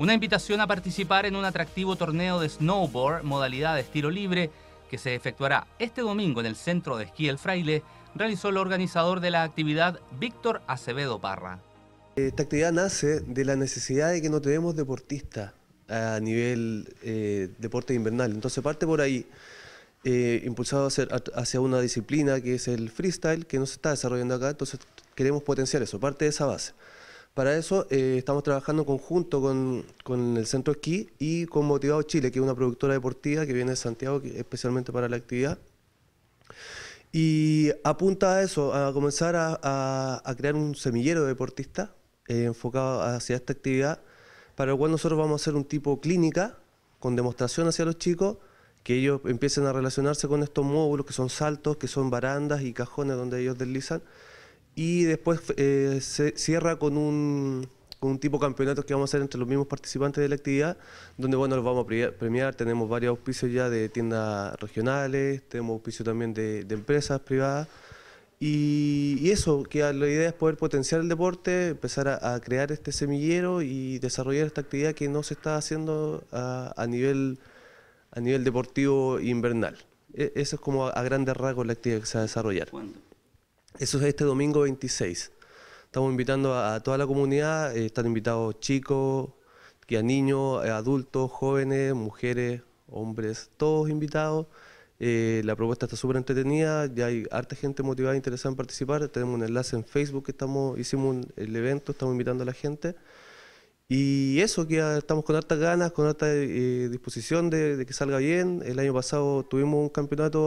Una invitación a participar en un atractivo torneo de snowboard, modalidad de estilo libre, que se efectuará este domingo en el centro de esquí El Fraile, realizó el organizador de la actividad Víctor Acevedo Parra. Esta actividad nace de la necesidad de que no tenemos deportistas a nivel eh, deporte invernal. Entonces parte por ahí, eh, impulsado hacia, hacia, una disciplina que es el freestyle, que no se está desarrollando acá, entonces queremos potenciar eso, parte de esa base. Para eso eh, estamos trabajando conjunto con, el Centro Esquí y con Motivado Chile, que es una productora deportiva que viene de Santiago especialmente para la actividad. Y apunta a eso, a comenzar a, crear un semillero de deportistas eh, enfocado hacia esta actividad, para el cual nosotros vamos a hacer un tipo clínica con demostración hacia los chicos que ellos empiecen a relacionarse con estos módulos que son saltos, que son barandas y cajones donde ellos deslizan y después eh, se cierra con un, tipo de campeonatos que vamos a hacer entre los mismos participantes de la actividad, donde bueno, los vamos a premiar. Tenemos varios auspicios ya de tiendas regionales, tenemos auspicios también de, empresas privadas. Y, eso, que la idea es poder potenciar el deporte, empezar a, crear este semillero y desarrollar esta actividad que no se está haciendo a, nivel, a nivel deportivo invernal. E, eso es como a, a, grandes rasgos la actividad que se va a desarrollar. Eso es este domingo 26. Estamos invitando a, toda la comunidad, eh, están invitados chicos, que a niños, eh, adultos, jóvenes, mujeres, hombres, todos invitados. Eh, la propuesta está súper entretenida, ya hay harta gente motivada e interesada en participar. Tenemos un enlace en Facebook estamos, hicimos el evento, estamos invitando a la gente. Y eso, que estamos con hartas ganas, con harta eh, disposición de, que salga bien. El año pasado tuvimos un campeonato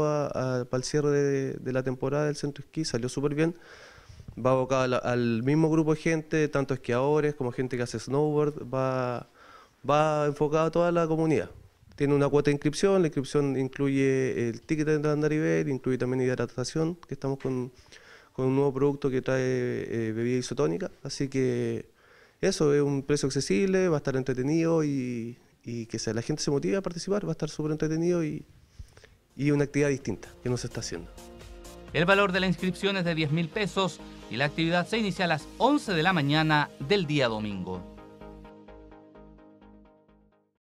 para el cierre de, la temporada del centro esquí, salió súper bien. Va a al, al, mismo grupo de gente, tanto esquiadores como gente que hace snowboard, va, va enfocado a toda la comunidad. Tiene una cuota de inscripción, la inscripción incluye el ticket de andar incluye también hidratación, que estamos con, con un nuevo producto que trae eh, bebida isotónica, así que eso, es un precio accesible, va a estar entretenido y, que la gente se motive a participar, va a estar súper entretenido y, y una actividad distinta que no se está haciendo. El valor de la inscripción es de 10 mil pesos y la actividad se inicia a las 11 de la mañana del día domingo.